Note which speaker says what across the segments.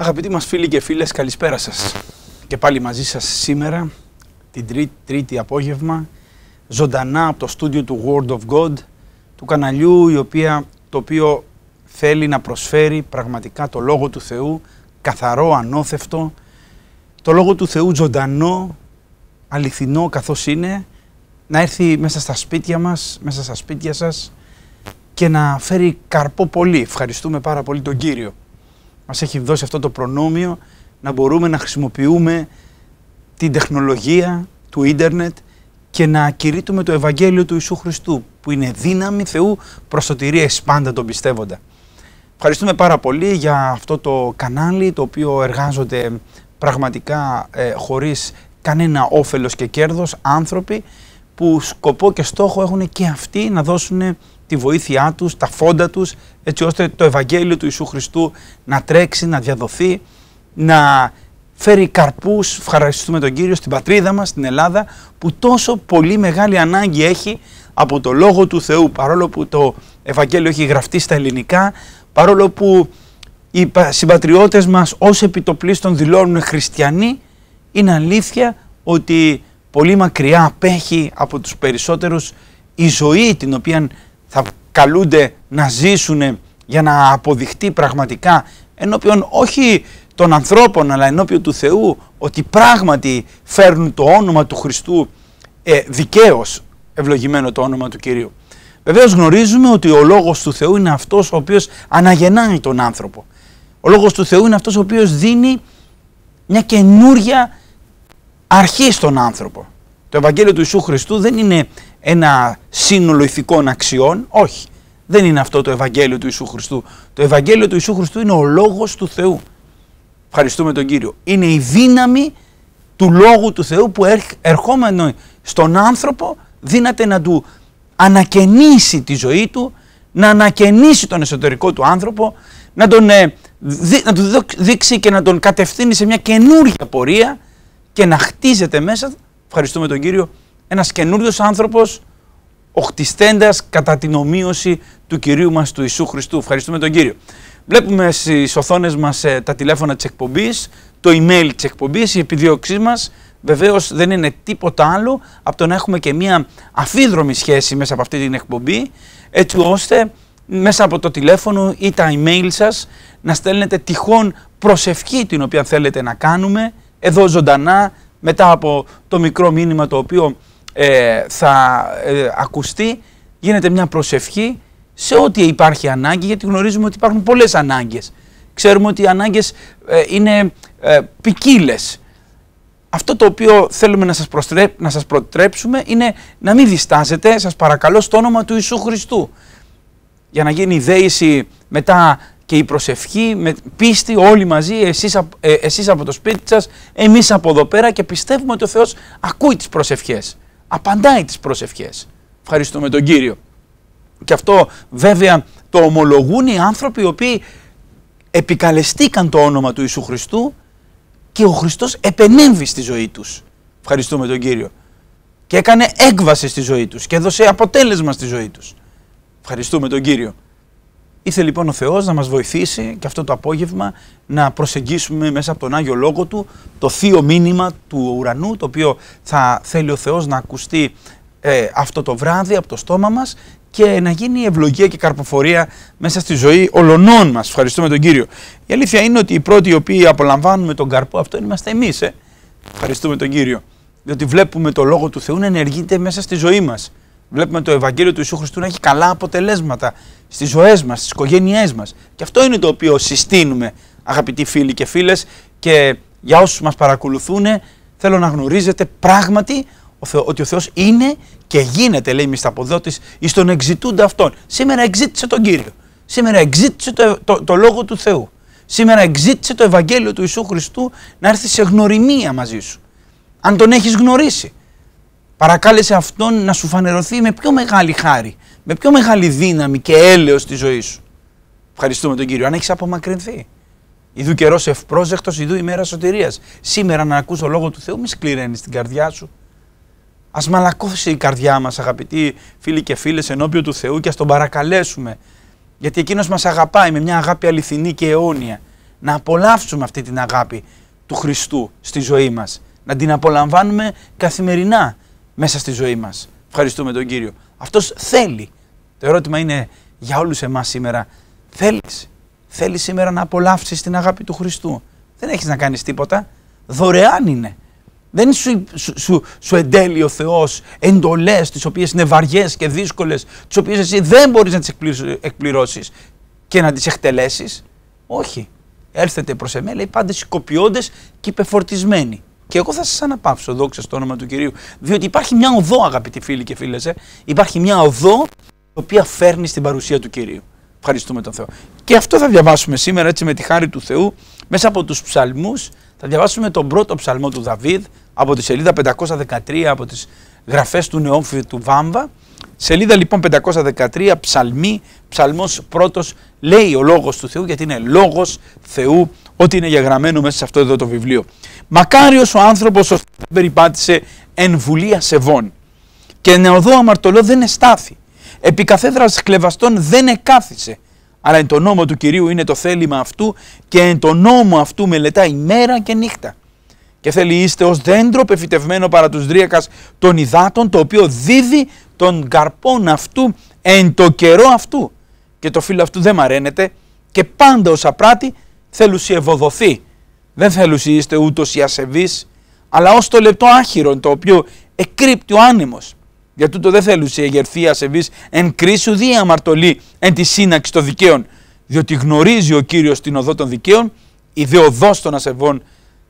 Speaker 1: Αγαπητοί μας φίλοι και φίλες, καλησπέρα σας. Και πάλι μαζί σας σήμερα, την τρίτη, απόγευμα, ζωντανά από το στούντιο του Word of God, του καναλιού η οποία, το οποίο θέλει να προσφέρει πραγματικά το Λόγο του Θεού, καθαρό, ανώθευτο, το Λόγο του Θεού ζωντανό, αληθινό καθώς είναι, να έρθει μέσα στα σπίτια μας, μέσα στα σπίτια σας και να φέρει καρπό πολύ. Ευχαριστούμε πάρα πολύ τον Κύριο μας έχει δώσει αυτό το προνόμιο να μπορούμε να χρησιμοποιούμε την τεχνολογία του ίντερνετ και να ακηρύττουμε το Ευαγγέλιο του Ιησού Χριστού που είναι δύναμη Θεού προς το πάντα τον πιστεύοντα. Ευχαριστούμε πάρα πολύ για αυτό το κανάλι το οποίο εργάζονται πραγματικά ε, χωρίς κανένα όφελος και κέρδος άνθρωποι που σκοπό και στόχο έχουν και αυτοί να δώσουν τη βοήθειά τους, τα φόντα τους, έτσι ώστε το Ευαγγέλιο του Ιησού Χριστού να τρέξει, να διαδοθεί, να φέρει καρπούς, ευχαριστούμε τον Κύριο, στην πατρίδα μας, στην Ελλάδα, που τόσο πολύ μεγάλη ανάγκη έχει από το Λόγο του Θεού, παρόλο που το Ευαγγέλιο έχει γραφτεί στα ελληνικά, παρόλο που οι συμπατριώτες μας ως επιτοπλίστων δηλώνουν χριστιανοί, είναι αλήθεια ότι πολύ μακριά απέχει από τους περισσότερους η ζωή την οποία θα καλούνται να ζήσουν για να αποδειχτεί πραγματικά ενώπιον όχι των ανθρώπων αλλά ενώπιον του Θεού ότι πράγματι φέρνουν το όνομα του Χριστού ε, δικαίως ευλογημένο το όνομα του Κυρίου. Βεβαίως γνωρίζουμε ότι ο λόγος του Θεού είναι αυτός ο οποίος αναγεννάει τον άνθρωπο. Ο λόγος του Θεού είναι αυτός ο οποίος δίνει μια καινούρια αρχή στον άνθρωπο. Το Ευαγγέλιο του Ιησού Χριστού δεν είναι ένα σύνολο ηθικών αξιών. Όχι. Δεν είναι αυτό το Ευαγγέλιο του Ιησού Χριστού. Το Ευαγγέλιο του Ιησού Χριστού είναι ο λόγος του Θεού. Ευχαριστούμε τον Κύριο. Είναι η δύναμη του Λόγου του Θεού που ερχόμενο στον άνθρωπο δύναται να του ανακαινήσει τη ζωή του, να ανακαινήσει τον εσωτερικό του άνθρωπο, να τον ε, να του δείξει και να τον κατευθύνει σε μια καινούργια πορεία και να χτίζεται μέσα, ευχαριστούμε τον Κύριο, ένας καινούριος άνθρωπος ο κατά την ομοίωση του Κυρίου μας του Ιησού Χριστού. Ευχαριστούμε τον Κύριο. Βλέπουμε στις οθόνες μας ε, τα τηλέφωνα της εκπομπής, το email της εκπομπής, η επιδίωξή μας, βεβαίως δεν είναι τίποτα άλλο από το να έχουμε και μια αφίδρομη σχέση μέσα από αυτή την εκπομπή, έτσι ώστε μέσα από το τηλέφωνο ή τα email σας να στέλνετε τυχόν προσευχή την οποία θέλετε να κάνουμε εδώ ζωντανά μετά από το μικρό μήνυμα το οποίο ε, θα ε, ακουστεί, γίνεται μια προσευχή σε ό,τι υπάρχει ανάγκη, γιατί γνωρίζουμε ότι υπάρχουν πολλές ανάγκες. Ξέρουμε ότι οι ανάγκες ε, είναι ε, ποικίλες. Αυτό το οποίο θέλουμε να σας, να σας προτρέψουμε είναι να μην διστάζετε, σας παρακαλώ, στο όνομα του Ιησού Χριστού. Για να γίνει η δέηση μετά και η προσευχή, με πίστη όλοι μαζί, εσείς, εσείς από το σπίτι σας, εμείς από εδώ πέρα και πιστεύουμε ότι ο Θεός ακούει τις προσευχές απαντάει τις προσευχές. Ευχαριστούμε τον Κύριο. Και αυτό βέβαια το ομολογούν οι άνθρωποι οι οποίοι επικαλεστήκαν το όνομα του Ιησού Χριστού και ο Χριστός επενέμβη στη ζωή τους. Ευχαριστούμε τον Κύριο. Και έκανε έκβαση στη ζωή τους και έδωσε αποτέλεσμα στη ζωή τους. Ευχαριστούμε τον Κύριο. Ήθελε λοιπόν ο Θεός να μας βοηθήσει και αυτό το απόγευμα να προσεγγίσουμε μέσα από τον Άγιο Λόγο Του το θείο μήνυμα του ουρανού το οποίο θα θέλει ο Θεός να ακουστεί ε, αυτό το βράδυ από το στόμα μας και να γίνει ευλογία και καρποφορία μέσα στη ζωή ολονών μας. Ευχαριστούμε τον Κύριο. Η αλήθεια είναι ότι οι πρώτοι οι οποίοι απολαμβάνουμε τον καρπό αυτό είμαστε εμείς. Ε. Ευχαριστούμε τον Κύριο. Διότι βλέπουμε το Λόγο του Θεού να ενεργείται μέσα στη ζωή μας. Βλέπουμε το Ευαγγέλιο του Ιησού Χριστού να έχει καλά αποτελέσματα στις ζωές μας, στις οικογένειές μας. Και αυτό είναι το οποίο συστήνουμε, αγαπητοί φίλοι και φίλες, και για όσους μας παρακολουθούν, θέλω να γνωρίζετε πράγματι ότι ο Θεός είναι και γίνεται, λέει μισθαποδότης, εις τον εξητούντα αυτόν. Σήμερα εξήτησε τον Κύριο. Σήμερα εξήτησε το, το, Λόγο του Θεού. Σήμερα εξήτησε το Ευαγγέλιο του Ιησού Χριστού να έρθει σε γνωριμία μαζί σου. Αν τον έχεις γνωρίσει. Παρακάλεσε αυτόν να σου φανερωθεί με πιο μεγάλη χάρη με πιο μεγάλη δύναμη και έλεος στη ζωή σου. Ευχαριστούμε τον Κύριο. Αν έχεις απομακρυνθεί. Ιδού καιρός ευπρόζεκτος, ιδού ημέρα σωτηρίας. Σήμερα να ακούς το Λόγο του Θεού, μη σκληραίνεις την καρδιά σου. Ας μαλακώσει η καρδιά μας αγαπητοί φίλοι και φίλες ενώπιον του Θεού και ας τον παρακαλέσουμε. Γιατί εκείνος μας αγαπάει με μια αγάπη αληθινή και αιώνια. Να απολαύσουμε αυτή την αγάπη του Χριστού στη ζωή μας. Να την απολαμβάνουμε καθημερινά μέσα στη ζωή μας. Ευχαριστούμε τον Κύριο. Αυτός θέλει το ερώτημα είναι για όλους εμάς σήμερα, θέλεις, θέλεις σήμερα να απολαύσεις την αγάπη του Χριστού. Δεν έχεις να κάνεις τίποτα, δωρεάν είναι. Δεν σου, σου, σου, σου εντέλει ο Θεός εντολές τις οποίες είναι βαριές και δύσκολες, τις οποίες εσύ δεν μπορείς να τις εκπληρώσεις και να τις εκτελέσεις. Όχι. Έλθετε προς εμένα, λέει πάντα σηκοποιώντες και υπεφορτισμένοι. Και εγώ θα σας αναπαύσω, δόξα στο όνομα του κυρίου. Διότι υπάρχει μια οδό, αγαπητοί φίλοι και φίλες. Ε. Υπάρχει μια οδό οποία φέρνει στην παρουσία του Κυρίου. Ευχαριστούμε τον Θεό. Και αυτό θα διαβάσουμε σήμερα έτσι με τη χάρη του Θεού μέσα από τους ψαλμούς. Θα διαβάσουμε τον πρώτο ψαλμό του Δαβίδ από τη σελίδα 513 από τις γραφές του Νεόμφυρ του Βάμβα. Σελίδα λοιπόν 513 ψαλμή, ψαλμός πρώτος λέει ο λόγος του Θεού γιατί είναι λόγος Θεού ότι είναι γεγραμμένο μέσα σε αυτό εδώ το βιβλίο. Μακάριος ο άνθρωπος ο περιπάτησε εν βουλία σεβών και νεοδό αμαρτωλό δεν εστάθη επί καθέδρας κλεβαστών δεν εκάθισε. Αλλά εν το νόμο του Κυρίου είναι το θέλημα αυτού και εν το νόμο αυτού μελετάει μέρα και νύχτα. Και θέλει είστε ως δέντρο πεφυτευμένο παρά τους δρίακας των υδάτων το οποίο δίδει τον καρπόν αυτού εν το καιρό αυτού. Και το φύλλο αυτού δεν μαραίνεται και πάντα ως απράτη θέλουσι ευωδοθεί Δεν θέλουσι είστε ούτως οι ασεβείς αλλά ως το λεπτό άχυρο το οποίο εκρύπτει ο άνεμος. Για τούτο δεν θέλουσε η σε βεις εν κρίσου διαμαρτωλή εν τη σύναξη των δικαίων. Διότι γνωρίζει ο Κύριος την οδό των δικαίων, η δε των ασεβών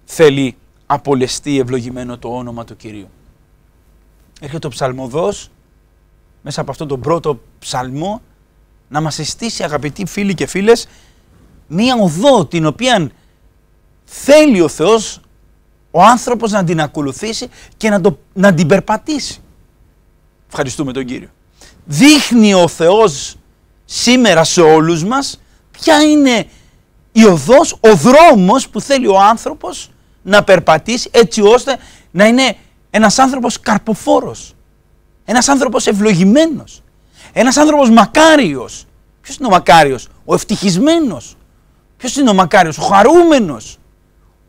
Speaker 1: θέλει απολεστεί ευλογημένο το όνομα του κυρίου. Έρχεται ο ψαλμοδός μέσα από αυτόν τον πρώτο ψαλμό να μας συστήσει αγαπητοί φίλοι και φίλες μία οδό την οποία θέλει ο Θεός ο άνθρωπος να την ακολουθήσει και να, να την περπατήσει. Ευχαριστούμε τον Κύριο. Δείχνει ο Θεός σήμερα σε όλους μας ποια είναι η οδός, ο δρόμος που θέλει ο άνθρωπος να περπατήσει έτσι ώστε να είναι ένας άνθρωπος καρποφόρος, ένας άνθρωπος ευλογημένος, ένας άνθρωπος μακάριος. Ποιος είναι ο μακάριος, ο ευτυχισμένος. Ποιος είναι ο μακάριος, ο χαρούμενος.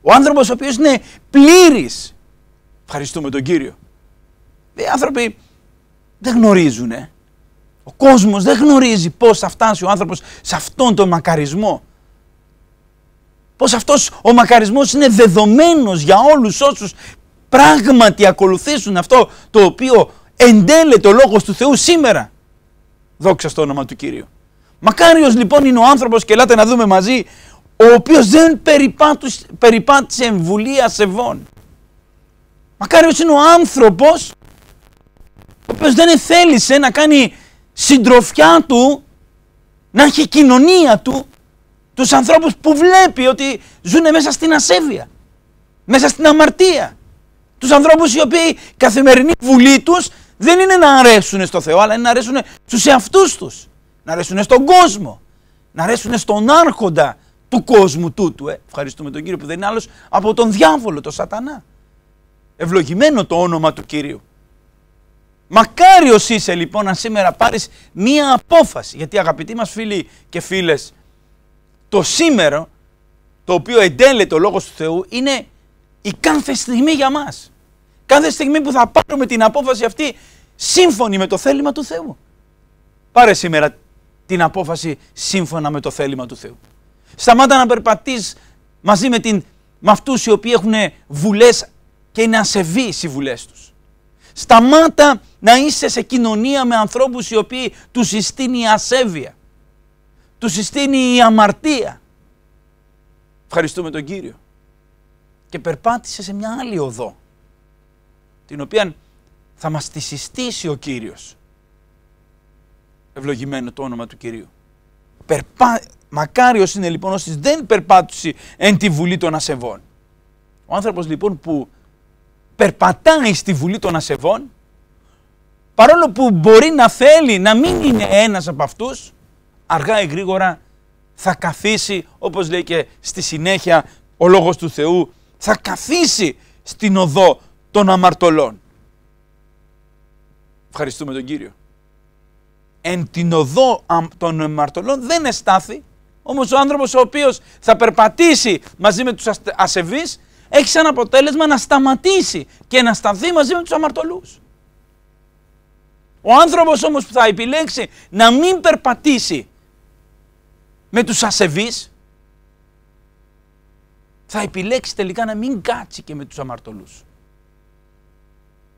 Speaker 1: Ο άνθρωπος ο οποίος είναι πλήρης. Ευχαριστούμε τον Κύριο. Οι ε, άνθρωποι δεν γνωρίζουν. Ο κόσμος δεν γνωρίζει πώς θα φτάσει ο άνθρωπος σε αυτόν τον μακαρισμό. Πώς αυτός ο μακαρισμός είναι δεδομένος για όλους όσους πράγματι ακολουθήσουν αυτό το οποίο εντέλεται ο Λόγος του Θεού σήμερα. Δόξα στο όνομα του Κύριου. Μακάριος λοιπόν είναι ο άνθρωπος και ελάτε να δούμε μαζί ο οποίος δεν περιπάτησε εμβουλία σεβών. Μακάριος είναι ο άνθρωπος ο οποίος δεν θέλησε να κάνει συντροφιά του, να έχει κοινωνία του, τους ανθρώπους που βλέπει ότι ζουν μέσα στην ασέβεια, μέσα στην αμαρτία. Τους ανθρώπους οι οποίοι καθημερινή βουλή τους δεν είναι να αρέσουν στο Θεό, αλλά είναι να αρέσουν στους εαυτούς τους, να αρέσουν στον κόσμο, να αρέσουν στον άρχοντα του κόσμου τούτου. Ε. Ευχαριστούμε τον Κύριο που δεν είναι άλλος από τον διάβολο, τον σατανά. Ευλογημένο το όνομα του Κυρίου. Μακάριος είσαι λοιπόν αν σήμερα πάρεις μία απόφαση. Γιατί αγαπητοί μας φίλοι και φίλες, το σήμερα το οποίο εντέλεται ο Λόγος του Θεού είναι η κάθε στιγμή για μας. Κάθε στιγμή που θα πάρουμε την απόφαση αυτή σύμφωνη με το θέλημα του Θεού. Πάρε σήμερα την απόφαση σύμφωνα με το θέλημα του Θεού. Σταμάτα να περπατείς μαζί με, την, με αυτούς οι οποίοι έχουν βουλές και είναι ασεβείς οι βουλές τους. Σταμάτα να είσαι σε κοινωνία με ανθρώπους οι οποίοι τους συστήνει η ασέβεια, τους συστήνει η αμαρτία. Ευχαριστούμε τον Κύριο. Και περπάτησε σε μια άλλη οδό, την οποία θα μας τη συστήσει ο Κύριος. Ευλογημένο το όνομα του Κυρίου. Περπά... Μακάριος είναι λοιπόν όσοι δεν περπάτησε εν τη βουλή των ασεβών. Ο άνθρωπος λοιπόν που περπατάει στη Βουλή των Ασεβών, παρόλο που μπορεί να θέλει να μην είναι ένας από αυτούς, αργά ή γρήγορα θα καθίσει, όπως λέει και στη συνέχεια ο Λόγος του Θεού, θα καθίσει στην οδό των αμαρτωλών. Ευχαριστούμε τον Κύριο. Εν την οδό των αμαρτωλών δεν εστάθη, όμως ο άνθρωπος ο οποίος θα περπατήσει μαζί με τους ασεβείς έχεις σαν αποτέλεσμα να σταματήσει και να σταθεί μαζί με τους αμαρτωλούς. Ο άνθρωπος όμως που θα επιλέξει να μην περπατήσει με τους ασεβείς, θα επιλέξει τελικά να μην κάτσει και με τους αμαρτωλούς.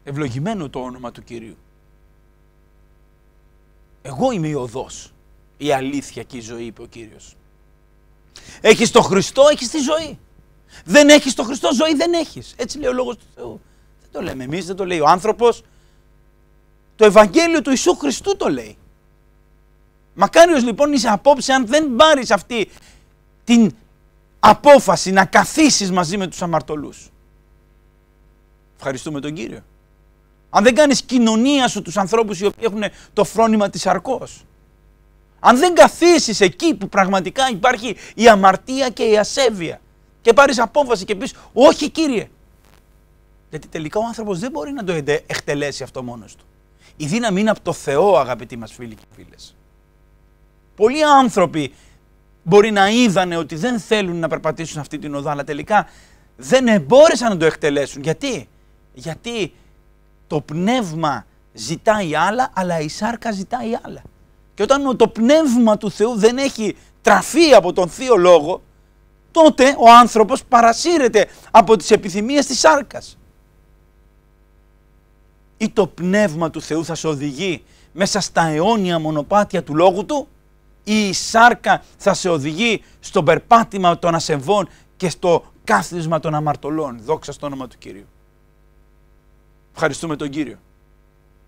Speaker 1: Ευλογημένο το όνομα του Κυρίου. Εγώ είμαι η οδός, η αλήθεια και η ζωή, είπε ο Κύριος. Έχεις το Χριστό, έχεις τη ζωή. Δεν έχεις το Χριστό ζωή, δεν έχεις. Έτσι λέει ο λόγος του Θεού. Δεν το λέμε εμείς, δεν το λέει ο άνθρωπος. Το Ευαγγέλιο του Ιησού Χριστού το λέει. Μακάριος λοιπόν είσαι απόψε αν δεν πάρεις αυτή την απόφαση να καθίσεις μαζί με τους αμαρτωλούς. Ευχαριστούμε τον Κύριο. Αν δεν κάνεις κοινωνία σου τους ανθρώπους οι οποίοι έχουν το φρόνημα της αρκός. Αν δεν καθίσεις εκεί που πραγματικά υπάρχει η αμαρτία και η ασέβεια και πάρεις απόφαση και πεις Όχι, κύριε. Γιατί τελικά ο άνθρωπος δεν μπορεί να το εκτελέσει αυτό μόνος του. Η δύναμη είναι από το Θεό, αγαπητοί μας φίλοι και φίλες. Πολλοί άνθρωποι μπορεί να είδανε ότι δεν θέλουν να περπατήσουν αυτή την οδό, αλλά τελικά δεν εμπόρεσαν να το εκτελέσουν. Γιατί, Γιατί το πνεύμα ζητάει άλλα, αλλά η σάρκα ζητάει άλλα. Και όταν το πνεύμα του Θεού δεν έχει τραφεί από τον Θείο Λόγο, τότε ο άνθρωπος παρασύρεται από τις επιθυμίες της σάρκας. Ή το πνεύμα του Θεού θα σε οδηγεί μέσα στα αιώνια μονοπάτια του λόγου του ή η σάρκα θα σε οδηγεί στο περπάτημα των ασεβών και στο κάθισμα των αμαρτωλών. Δόξα στο όνομα του Κύριου. Ευχαριστούμε τον Κύριο.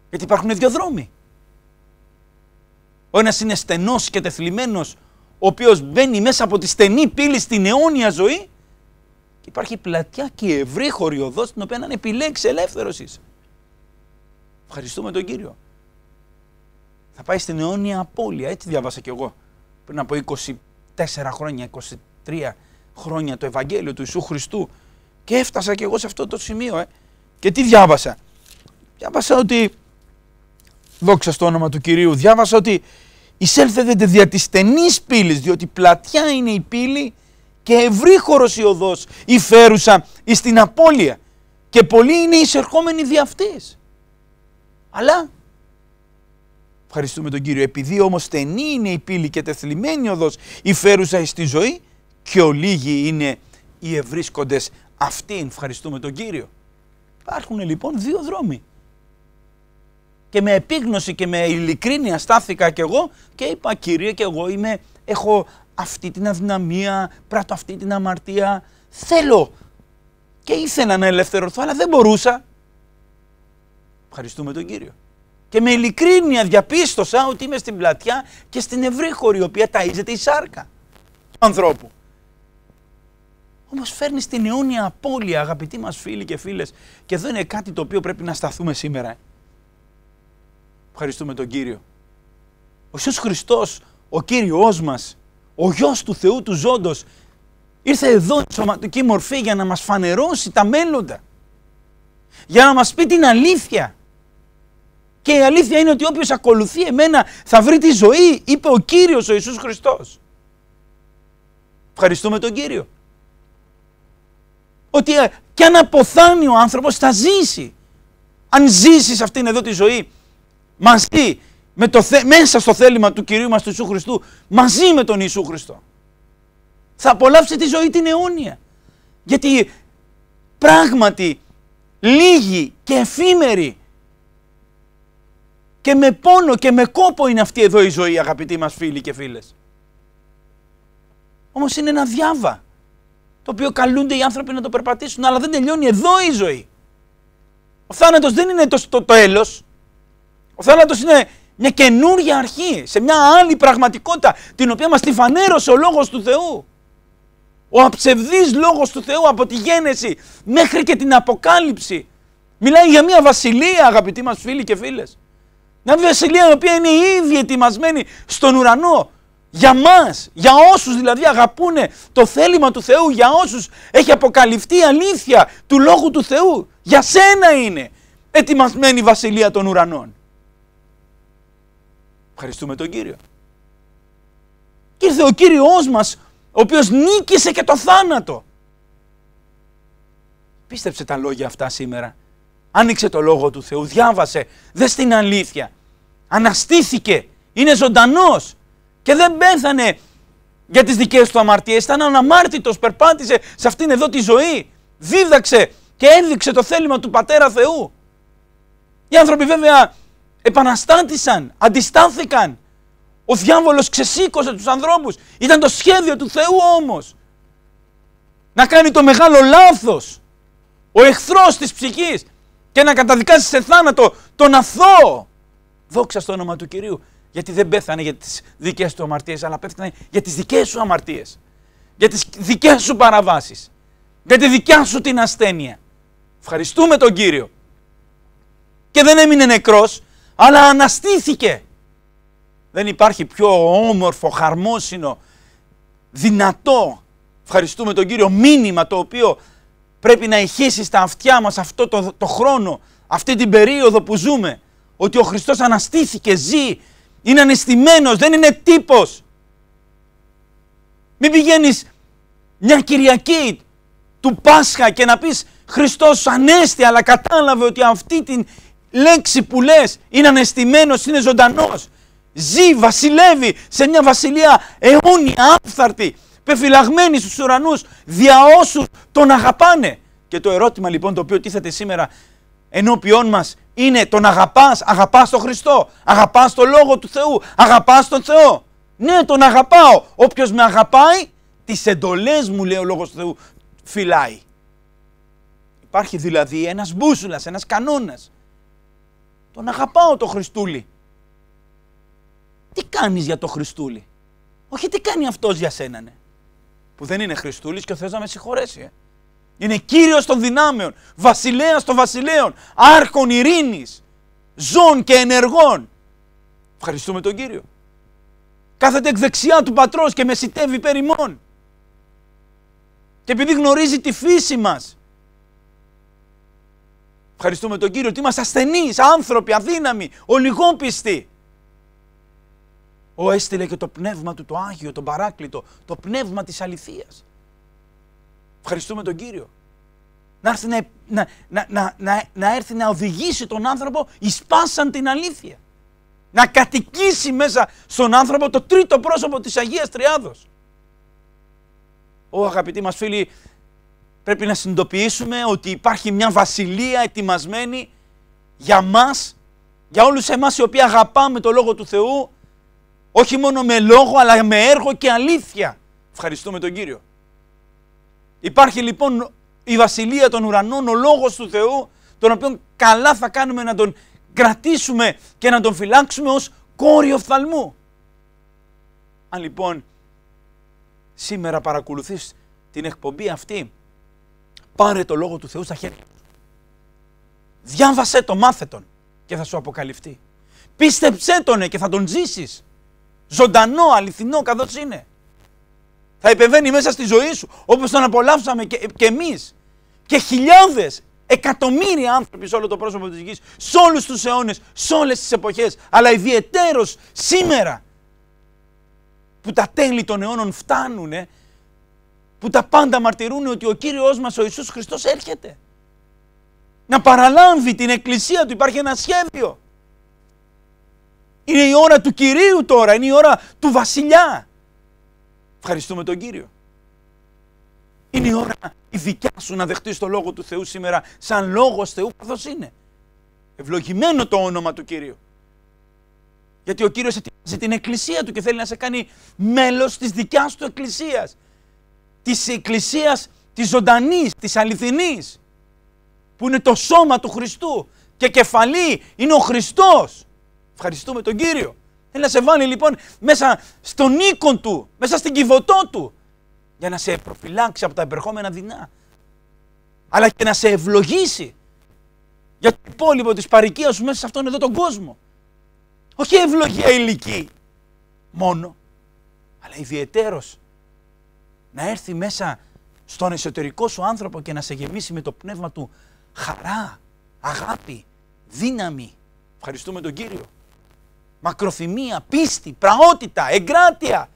Speaker 1: Γιατί υπάρχουν δύο δρόμοι. Ο ένας είναι στενός και τεθλιμμένος, ο οποίος μπαίνει μέσα από τη στενή πύλη στην αιώνια ζωή και υπάρχει πλατιά και ευρύ χωριοδός στην οποία αν επιλέξεις ελεύθερος είσαι. Ευχαριστούμε τον Κύριο. Θα πάει στην αιώνια απώλεια, έτσι διάβασα κι εγώ πριν από 24 χρόνια, 23 χρόνια το Ευαγγέλιο του Ιησού Χριστού και έφτασα κι εγώ σε αυτό το σημείο. Ε. Και τι διάβασα. Διάβασα ότι, δόξα στο όνομα του Κυρίου, διάβασα ότι Εισέλθετε δια της στενής πύλης, διότι πλατιά είναι η πύλη και ευρύχωρος η οδός, η φέρουσα, εις την απώλεια. Και πολλοί είναι εισερχόμενοι δι' αυτής. Αλλά, ευχαριστούμε τον Κύριο, επειδή όμως στενή είναι η πύλη και τεθλιμμένη οδός, η φέρουσα εις τη ζωή και ολίγοι είναι οι ευρίσκοντες αυτήν. Ευχαριστούμε τον Κύριο. Υπάρχουν λοιπόν δύο δρόμοι και με επίγνωση και με ειλικρίνεια στάθηκα κι εγώ και είπα κύριε και εγώ είμαι, έχω αυτή την αδυναμία, πράττω αυτή την αμαρτία, θέλω και ήθελα να ελευθερωθώ αλλά δεν μπορούσα. Ευχαριστούμε τον Κύριο. Και με ειλικρίνεια διαπίστωσα ότι είμαι στην πλατιά και στην ευρύχωρη η οποία ταΐζεται η σάρκα του ανθρώπου. Όμως φέρνει στην αιώνια απώλεια αγαπητοί μας φίλοι και φίλες και εδώ είναι κάτι το οποίο πρέπει να σταθούμε σήμερα. Ευχαριστούμε τον Κύριο. Ο Ιησούς Χριστός, ο Κύριός μας, ο Γιος του Θεού του Ζώντος, ήρθε εδώ στη σωματική μορφή για να μας φανερώσει τα μέλλοντα. Για να μας πει την αλήθεια. Και η αλήθεια είναι ότι όποιος ακολουθεί εμένα θα βρει τη ζωή, είπε ο Κύριος ο Ιησούς Χριστός. Ευχαριστούμε τον Κύριο. Ότι ε, και αν αποθάνει ο άνθρωπος θα ζήσει. Αν ζήσεις αυτήν εδώ τη ζωή μαζί με το μέσα στο θέλημα του Κυρίου μας του Ιησού Χριστού, μαζί με τον Ιησού Χριστό. Θα απολαύσει τη ζωή την αιώνια. Γιατί πράγματι λίγοι και εφήμερη και με πόνο και με κόπο είναι αυτή εδώ η ζωή αγαπητοί μας φίλοι και φίλες. Όμως είναι ένα διάβα το οποίο καλούνται οι άνθρωποι να το περπατήσουν αλλά δεν τελειώνει εδώ η ζωή. Ο θάνατος δεν είναι το, το, το έλος, ο θάνατος είναι μια καινούργια αρχή, σε μια άλλη πραγματικότητα, την οποία μας τη φανέρωσε ο Λόγος του Θεού. Ο αψευδής Λόγος του Θεού από τη γέννηση μέχρι και την Αποκάλυψη. Μιλάει για μια βασιλεία, αγαπητοί μας φίλοι και φίλες. Μια βασιλεία η οποία είναι ήδη ετοιμασμένη στον ουρανό. Για μας, για όσους δηλαδή αγαπούν το θέλημα του Θεού, για όσους έχει αποκαλυφθεί η αλήθεια του Λόγου του Θεού. Για σένα είναι ετοιμασμένη η βασιλεία των ουρανών. Ευχαριστούμε τον Κύριο. Και ήρθε ο Κύριος μας, ο οποίος νίκησε και το θάνατο. Πίστεψε τα λόγια αυτά σήμερα. Άνοιξε το Λόγο του Θεού, διάβασε, δες στην αλήθεια. Αναστήθηκε, είναι ζωντανός και δεν πέθανε για τις δικές του αμαρτίες. Ήταν αναμάρτητος, περπάτησε σε αυτήν εδώ τη ζωή. Δίδαξε και έδειξε το θέλημα του Πατέρα Θεού. Οι άνθρωποι βέβαια επαναστάτησαν, αντιστάθηκαν. Ο διάβολος ξεσήκωσε τους ανθρώπους. Ήταν το σχέδιο του Θεού όμως. Να κάνει το μεγάλο λάθος. Ο εχθρός της ψυχής. Και να καταδικάσει σε θάνατο τον αθώο. Δόξα στο όνομα του Κυρίου. Γιατί δεν πέθανε για τις δικές του αμαρτίες, αλλά πέθανε για τις δικές σου αμαρτίες. Για τις δικές σου παραβάσεις. Για τη δικιά σου την ασθένεια. Ευχαριστούμε τον Κύριο. Και δεν έμεινε νεκρός, αλλά αναστήθηκε. Δεν υπάρχει πιο όμορφο, χαρμόσυνο, δυνατό, ευχαριστούμε τον Κύριο, μήνυμα το οποίο πρέπει να ηχήσει στα αυτιά μας αυτό το, το χρόνο, αυτή την περίοδο που ζούμε. Ότι ο Χριστός αναστήθηκε, ζει, είναι ανεστημένος, δεν είναι τύπος. Μην πηγαίνεις μια Κυριακή του Πάσχα και να πεις Χριστός ανέστη αλλά κατάλαβε ότι αυτή την λέξη που λες είναι ανεστημένος, είναι ζωντανός. Ζει, βασιλεύει σε μια βασιλεία αιώνια, άφθαρτη, πεφυλαγμένη στους ουρανούς δια όσους τον αγαπάνε. Και το ερώτημα λοιπόν το οποίο τίθεται σήμερα ενώπιόν μας είναι τον αγαπάς, αγαπάς τον Χριστό, αγαπάς τον Λόγο του Θεού, αγαπάς τον Θεό. Ναι, τον αγαπάω. Όποιος με αγαπάει, τις εντολές μου, λέει ο λόγος του Θεού, φυλάει. Υπάρχει δηλαδή ένας μπούσουλας, ένας κανόνας. Τον αγαπάω το Χριστούλη. Τι κάνεις για το Χριστούλη. Όχι τι κάνει αυτός για σένα, ναι. Που δεν είναι Χριστούλης και ο Θεός να με συγχωρέσει, ε. Είναι Κύριος των δυνάμεων, βασιλέας των βασιλέων, Άρχων ειρήνης, ζών και ενεργών. Ευχαριστούμε τον Κύριο. Κάθεται εκ δεξιά του πατρός και μεσητεύει περί Και επειδή γνωρίζει τη φύση μας, Ευχαριστούμε τον Κύριο ότι είμαστε ασθενείς, άνθρωποι, αδύναμοι, ολιγόπιστοι. Ο έστειλε και το πνεύμα του, το Άγιο, τον Παράκλητο, το πνεύμα της αληθείας. Ευχαριστούμε τον Κύριο. Να έρθει να, να, να, να, να έρθει να οδηγήσει τον άνθρωπο εις πάσαν την αλήθεια. Να κατοικήσει μέσα στον άνθρωπο το τρίτο πρόσωπο της Αγίας Τριάδος. Ω αγαπητοί μας φίλοι, πρέπει να συνειδητοποιήσουμε ότι υπάρχει μια βασιλεία ετοιμασμένη για μας, για όλους εμάς οι οποίοι αγαπάμε το Λόγο του Θεού, όχι μόνο με λόγο αλλά με έργο και αλήθεια. Ευχαριστούμε τον Κύριο. Υπάρχει λοιπόν η βασιλεία των ουρανών, ο Λόγος του Θεού, τον οποίο καλά θα κάνουμε να τον κρατήσουμε και να τον φυλάξουμε ως κόριο φθαλμού. Αν λοιπόν σήμερα παρακολουθείς την εκπομπή αυτή Πάρε το λόγο του Θεού στα χέρια. Διάβασέ το, μάθε τον και θα σου αποκαλυφθεί. Πίστεψέ τον ε, και θα τον ζήσεις. Ζωντανό, αληθινό, καθώς είναι. Θα επεμβαίνει μέσα στη ζωή σου όπως τον απολαύσαμε και, και εμείς. Και χιλιάδες, εκατομμύρια άνθρωποι σε όλο το πρόσωπο της γης, σε όλους τους αιώνες, σε όλες τις εποχές. Αλλά ιδιαιτέρως σήμερα που τα τέλη των αιώνων φτάνουν που τα πάντα μαρτυρούν ότι ο Κύριος μας ο Ιησούς Χριστός έρχεται. Να παραλάμβει την εκκλησία του, υπάρχει ένα σχέδιο. Είναι η ώρα του Κυρίου τώρα, είναι η ώρα του Βασιλιά. Ευχαριστούμε τον Κύριο. Είναι η ώρα η δικιά σου να δεχτείς το Λόγο του Θεού σήμερα σαν Λόγος Θεού καθώς είναι. Ευλογημένο το όνομα του Κυρίου. Γιατί ο Κύριος ετοιμάζει την εκκλησία του και θέλει να σε κάνει μέλος της δικιάς του εκκλησίας της εκκλησίας της ζωντανής, της αληθινής που είναι το σώμα του Χριστού και κεφαλή είναι ο Χριστός. Ευχαριστούμε τον Κύριο. Θέλει να σε βάλει λοιπόν μέσα στον οίκο του, μέσα στην κυβωτό του για να σε προφυλάξει από τα επερχόμενα δεινά αλλά και να σε ευλογήσει για το υπόλοιπο της παρικίας σου μέσα σε αυτόν εδώ τον κόσμο. Όχι ευλογία ηλική μόνο, αλλά ιδιαιτέρως να έρθει μέσα στον εσωτερικό σου άνθρωπο και να σε γεμίσει με το πνεύμα του χαρά, αγάπη, δύναμη. Ευχαριστούμε τον Κύριο. Μακροθυμία, πίστη, πραότητα, εγκράτεια.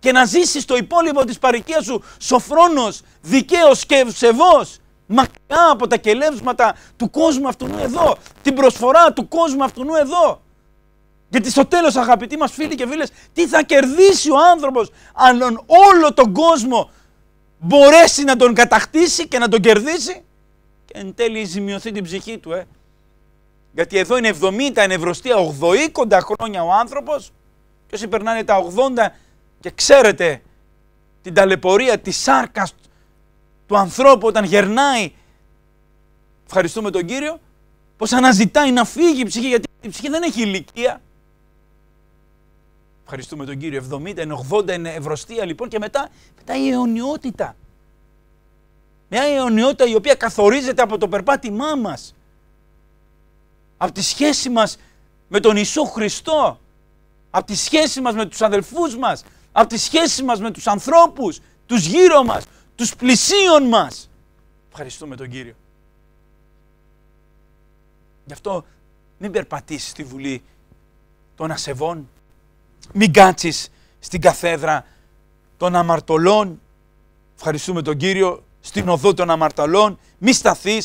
Speaker 1: Και να ζήσεις το υπόλοιπο της παροικίας σου σοφρόνος, δικαίος και ευσεβός. Μακριά από τα κελεύσματα του κόσμου αυτού εδώ, την προσφορά του κόσμου αυτού εδώ. Γιατί στο τέλος αγαπητοί μας φίλοι και φίλες, τι θα κερδίσει ο άνθρωπος αν όλο τον κόσμο μπορέσει να τον κατακτήσει και να τον κερδίσει και εν τέλει ζημιωθεί την ψυχή του, ε. Γιατί εδώ είναι 70, είναι ευρωστία, 80 χρόνια ο άνθρωπος και όσοι περνάνε τα 80 και ξέρετε την ταλαιπωρία τη σάρκας του ανθρώπου όταν γερνάει, ευχαριστούμε τον Κύριο, πως αναζητάει να φύγει η ψυχή γιατί η ψυχή δεν έχει ηλικία, Ευχαριστούμε τον κύριο. 70, 80, ευρωστία λοιπόν και μετά, μετά η αιωνιότητα. Μια αιωνιότητα η οποία καθορίζεται από το περπάτημά μας. Από τη σχέση μας με τον Ιησού Χριστό. Από τη σχέση μας με τους αδελφούς μας. Από τη σχέση μας με τους ανθρώπους, τους γύρω μας, τους πλησίων μας. Ευχαριστούμε τον Κύριο. Γι' αυτό μην περπατήσεις στη βουλή των ασεβών, μην κάτσεις στην καθέδρα των αμαρτωλών. Ευχαριστούμε τον Κύριο. Στην οδό των αμαρτωλών. μη σταθείς.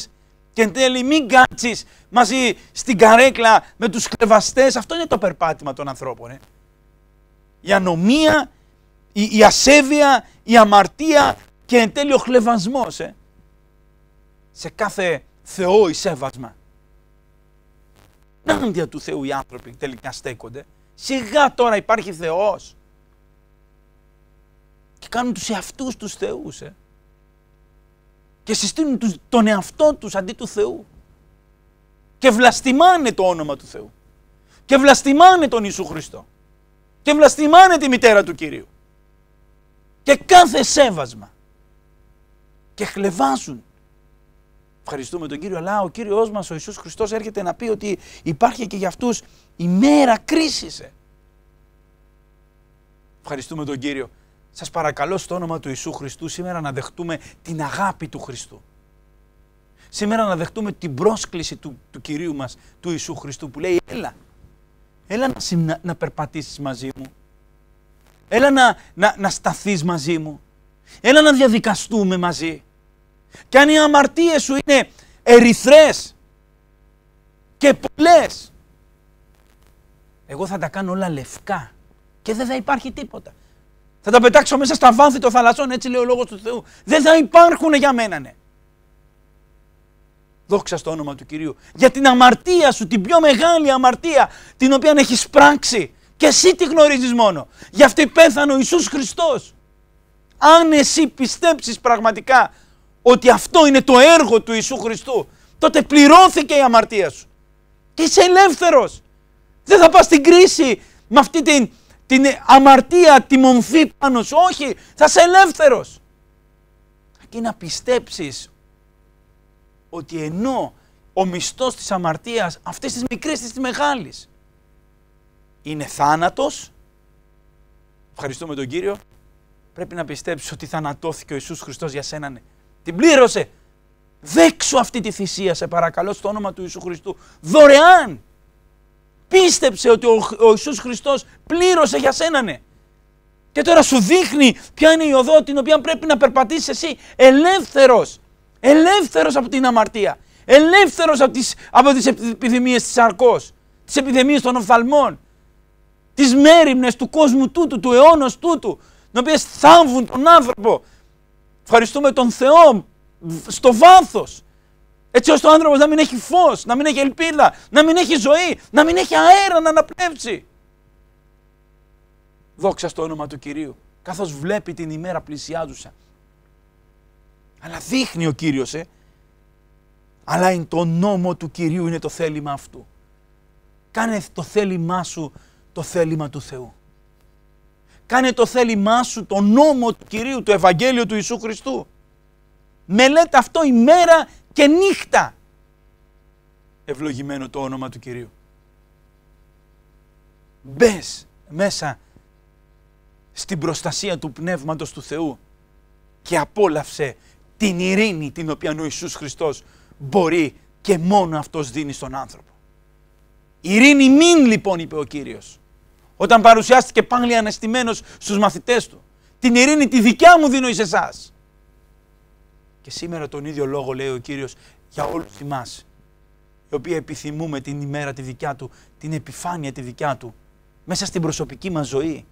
Speaker 1: Και εν τέλει μην κάτσεις μαζί στην καρέκλα με τους κρεβαστές Αυτό είναι το περπάτημα των ανθρώπων. Ε. Η ανομία, η, ασέβεια, η αμαρτία και εν τέλει ο χλεβασμός. Ε. Σε κάθε Θεό εισέβασμα. Να του Θεού οι άνθρωποι τελικά στέκονται. Σιγά τώρα υπάρχει Θεός. Και κάνουν τους εαυτούς τους θεούς, ε. Και συστήνουν τον εαυτό τους αντί του Θεού. Και βλαστημάνε το όνομα του Θεού. Και βλαστημάνε τον Ιησού Χριστό. Και βλαστημάνε τη μητέρα του Κυρίου. Και κάθε σέβασμα. Και χλεβάζουν Ευχαριστούμε τον Κύριο, αλλά ο Κύριος μας, ο Ιησούς Χριστός, έρχεται να πει ότι υπάρχει και για αυτούς η μέρα κρίσης. Ε. Ευχαριστούμε τον Κύριο. Σας παρακαλώ στο όνομα του Ιησού Χριστού σήμερα να δεχτούμε την αγάπη του Χριστού. Σήμερα να δεχτούμε την πρόσκληση του, του Κυρίου μας, του Ιησού Χριστού που λέει έλα, έλα να, να περπατήσεις μαζί μου. Έλα να, να, να σταθείς μαζί μου. Έλα να διαδικαστούμε μαζί. Και αν οι αμαρτίες σου είναι ερυθρές και πολλές, εγώ θα τα κάνω όλα λευκά και δεν θα υπάρχει τίποτα. Θα τα πετάξω μέσα στα βάθη των θαλασσών, έτσι λέει ο Λόγος του Θεού. Δεν θα υπάρχουν για μένα, ναι. Δόξα στο όνομα του Κυρίου. Για την αμαρτία σου, την πιο μεγάλη αμαρτία, την οποία έχεις πράξει. Και εσύ τη γνωρίζεις μόνο. Γι' αυτή πέθανε ο Ιησούς Χριστός. Αν εσύ πιστέψεις πραγματικά ότι αυτό είναι το έργο του Ιησού Χριστού, τότε πληρώθηκε η αμαρτία σου. Και είσαι ελεύθερος. Δεν θα πας στην κρίση με αυτή την, την αμαρτία, τη μομφή πάνω σου. Όχι, θα είσαι ελεύθερος. Και να πιστέψεις ότι ενώ ο μισθός της αμαρτίας, αυτή τη μικρής, τη μεγάλη. είναι θάνατος, ευχαριστούμε τον Κύριο, πρέπει να πιστέψεις ότι θανατώθηκε ο Ιησούς Χριστός για σένα την πλήρωσε. Δέξου αυτή τη θυσία, σε παρακαλώ, στο όνομα του Ιησού Χριστού. Δωρεάν. Πίστεψε ότι ο, Ιησούς Χριστός πλήρωσε για ναι. Και τώρα σου δείχνει ποια είναι η οδό την οποία πρέπει να περπατήσεις εσύ ελεύθερος. Ελεύθερος από την αμαρτία. Ελεύθερος από τις, από τις επιδημίες της αρκός. Τις επιδημίες των οφθαλμών. Τις μέρημνες του κόσμου τούτου, του αιώνος τούτου. Οι οποίες θάμβουν τον άνθρωπο Ευχαριστούμε τον Θεό στο βάθος. Έτσι ώστε ο άνθρωπος να μην έχει φως, να μην έχει ελπίδα, να μην έχει ζωή, να μην έχει αέρα να αναπνεύσει. Δόξα στο όνομα του Κυρίου, καθώς βλέπει την ημέρα πλησιάζουσα. Αλλά δείχνει ο Κύριος, ε. Αλλά είναι το νόμο του Κυρίου, είναι το θέλημα αυτού. Κάνε το θέλημά σου το θέλημα του Θεού. Κάνε το θέλημά σου, το νόμο του Κυρίου, το Ευαγγέλιο του Ιησού Χριστού. Μελέτα αυτό ημέρα και νύχτα. Ευλογημένο το όνομα του Κυρίου. Μπες μέσα στην προστασία του Πνεύματος του Θεού και απόλαυσε την ειρήνη την οποία ο Ιησούς Χριστός μπορεί και μόνο Αυτός δίνει στον άνθρωπο. Ειρήνη μην λοιπόν είπε ο Κύριος. Όταν παρουσιάστηκε πάλι αναστημένος στους μαθητές του. Την ειρήνη τη δικιά μου δίνω εις εσάς. Και σήμερα τον ίδιο λόγο λέει ο Κύριος για όλους εμάς. Οι οποίοι επιθυμούμε την ημέρα τη δικιά του, την επιφάνεια τη δικιά του. Μέσα στην προσωπική μας ζωή.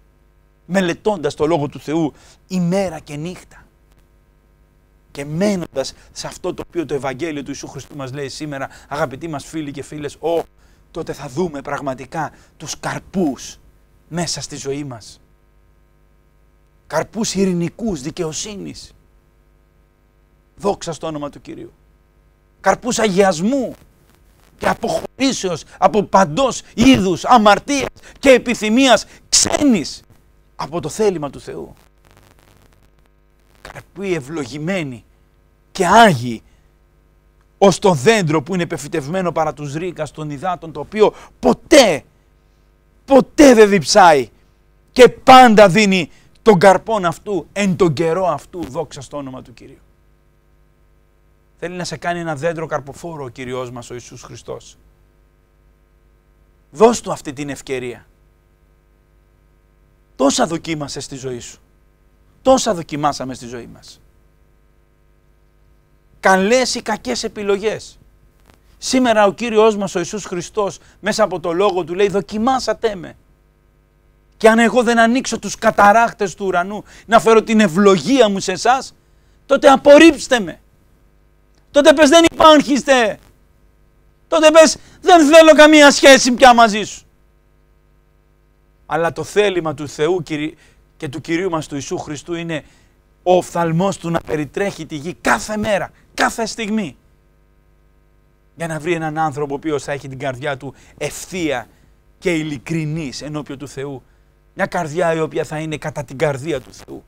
Speaker 1: Μελετώντας το Λόγο του Θεού ημέρα και νύχτα και μένοντας σε αυτό το οποίο το Ευαγγέλιο του Ιησού Χριστού μας λέει σήμερα, αγαπητοί μας φίλοι και φίλες, ο, τότε θα δούμε πραγματικά τους καρπούς μέσα στη ζωή μας. Καρπούς ειρηνικούς, δικαιοσύνης. Δόξα στο όνομα του Κυρίου. Καρπούς αγιασμού και αποχωρήσεως από παντός είδους αμαρτίας και επιθυμίας ξένης από το θέλημα του Θεού. Καρπού ευλογημένη και άγιοι ως το δέντρο που είναι πεφυτευμένο παρά τους ρίκας των υδάτων το οποίο ποτέ ποτέ δεν διψάει και πάντα δίνει τον καρπόν αυτού εν τον καιρό αυτού δόξα στο όνομα του Κυρίου. Θέλει να σε κάνει ένα δέντρο καρποφόρο ο Κυριός μας ο Ιησούς Χριστός. Δώσ' του αυτή την ευκαιρία. Τόσα δοκίμασε στη ζωή σου. Τόσα δοκιμάσαμε στη ζωή μας. Καλές ή κακές επιλογές. Σήμερα ο Κύριος μας ο Ιησούς Χριστός μέσα από το λόγο του λέει δοκιμάσατε με. Και αν εγώ δεν ανοίξω τους καταράχτες του ουρανού να φέρω την ευλογία μου σε εσάς, τότε απορρίψτε με. Τότε πες δεν υπάρχεστε. Τότε πες δεν θέλω καμία σχέση πια μαζί σου. Αλλά το θέλημα του Θεού και του Κυρίου μας του Ιησού Χριστού είναι ο οφθαλμός του να περιτρέχει τη γη κάθε μέρα, κάθε στιγμή για να βρει έναν άνθρωπο ο οποίος θα έχει την καρδιά του ευθεία και ειλικρινής ενώπιον του Θεού. Μια καρδιά η οποία θα είναι κατά την καρδία του Θεού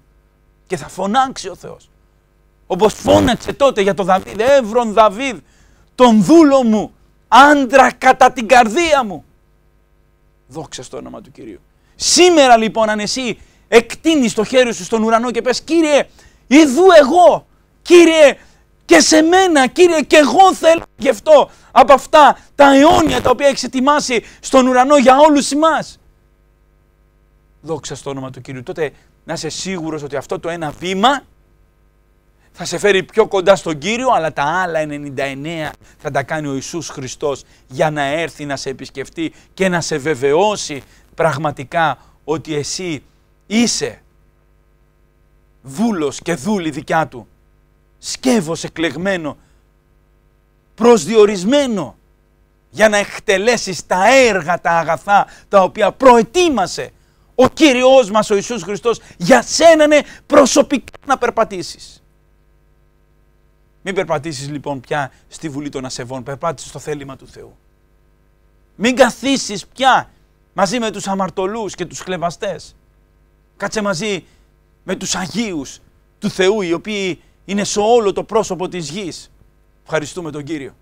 Speaker 1: και θα φωνάξει ο Θεός. Όπως φώναξε τότε για τον Δαβίδ, Εύρον Δαβίδ, τον δούλο μου, άντρα κατά την καρδία μου. Δόξα στο όνομα του Κυρίου. Σήμερα λοιπόν αν εσύ εκτείνεις το χέρι σου στον ουρανό και πες Κύριε, ειδού εγώ, Κύριε, και σε μένα, κύριε, και εγώ θέλω γι' αυτό από αυτά τα αιώνια τα οποία έχεις ετοιμάσει στον ουρανό για όλους εμάς Δόξα στο όνομα του κύριου. Τότε να είσαι σίγουρος ότι αυτό το ένα βήμα θα σε φέρει πιο κοντά στον Κύριο, αλλά τα άλλα 99 θα τα κάνει ο Ιησούς Χριστός για να έρθει να σε επισκεφτεί και να σε βεβαιώσει πραγματικά ότι εσύ είσαι βούλος και δούλη δικιά Του σκεύος εκλεγμένο, προσδιορισμένο για να εκτελέσεις τα έργα, τα αγαθά, τα οποία προετοίμασε ο Κύριος μας ο Ιησούς Χριστός για σένα ναι προσωπικά να περπατήσεις. Μην περπατήσεις λοιπόν πια στη Βουλή των Ασεβών, περπάτησε στο θέλημα του Θεού. Μην καθίσεις πια μαζί με τους αμαρτωλούς και τους κλεβαστές. Κάτσε μαζί με τους Αγίους του Θεού οι οποίοι είναι σε όλο το πρόσωπο της γης. Ευχαριστούμε τον Κύριο.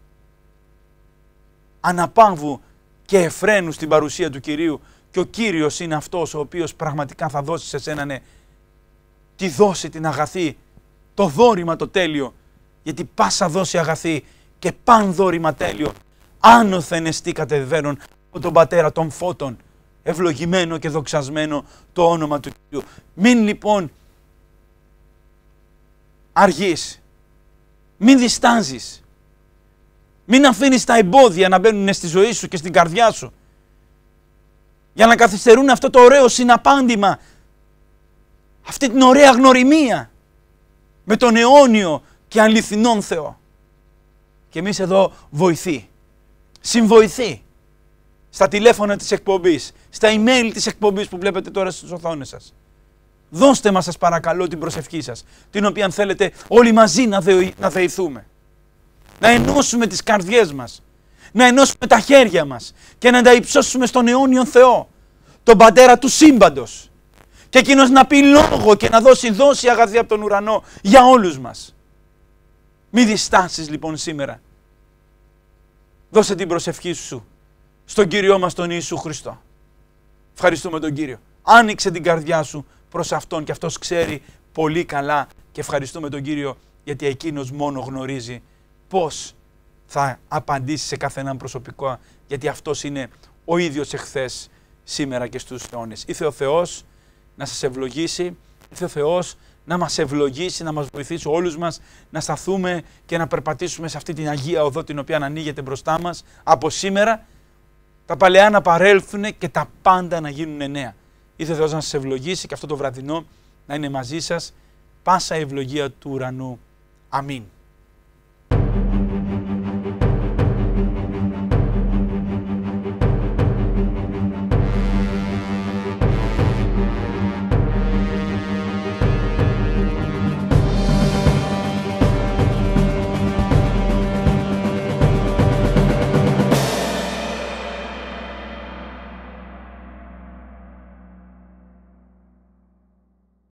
Speaker 1: Αναπάμβου και εφραίνου στην παρουσία του Κυρίου και ο Κύριος είναι αυτός ο οποίος πραγματικά θα δώσει σε σένα ε, τη δόση την αγαθή, το δόρημα το τέλειο. Γιατί πάσα δόση αγαθή και παν δόρημα τέλειο. Άνωθεν εστί κατεβαίνον από τον Πατέρα των Φώτων. Ευλογημένο και δοξασμένο το όνομα του Κυρίου. Μην λοιπόν αργείς. Μην διστάζεις. Μην αφήνεις τα εμπόδια να μπαίνουν στη ζωή σου και στην καρδιά σου. Για να καθυστερούν αυτό το ωραίο συναπάντημα. Αυτή την ωραία γνωριμία. Με τον αιώνιο και αληθινόν Θεό. Και εμείς εδώ βοηθεί. Συμβοηθεί. Στα τηλέφωνα της εκπομπής. Στα email της εκπομπής που βλέπετε τώρα στις οθόνες σας. Δώστε μας σας παρακαλώ την προσευχή σας, την οποία θέλετε όλοι μαζί να, δε, να δεηθούμε. Να ενώσουμε τις καρδιές μας, να ενώσουμε τα χέρια μας και να τα υψώσουμε στον αιώνιο Θεό, τον Πατέρα του Σύμπαντος. Και εκείνος να πει λόγο και να δώσει δόση αγαθή από τον ουρανό για όλους μας. Μη διστάσεις λοιπόν σήμερα. Δώσε την προσευχή σου στον Κύριό μας τον Ιησού Χριστό. Ευχαριστούμε τον Κύριο. Άνοιξε την καρδιά σου προς Αυτόν και Αυτός ξέρει πολύ καλά και ευχαριστούμε τον Κύριο γιατί εκείνος μόνο γνωρίζει πώς θα απαντήσει σε κάθε έναν προσωπικό γιατί αυτός είναι ο ίδιος εχθές σήμερα και στους αιώνες. Ήθε ο Θεός να σας ευλογήσει, ήθε ο Θεός να μας ευλογήσει, να μας βοηθήσει όλους μας να σταθούμε και να περπατήσουμε σε αυτή την Αγία Οδό την οποία ανοίγεται μπροστά μας από σήμερα τα παλαιά να παρέλθουν και τα πάντα να γίνουν νέα ο Θεός να σας ευλογήσει και αυτό το βραδινό να είναι μαζί σας. Πάσα ευλογία του ουρανού. Αμήν.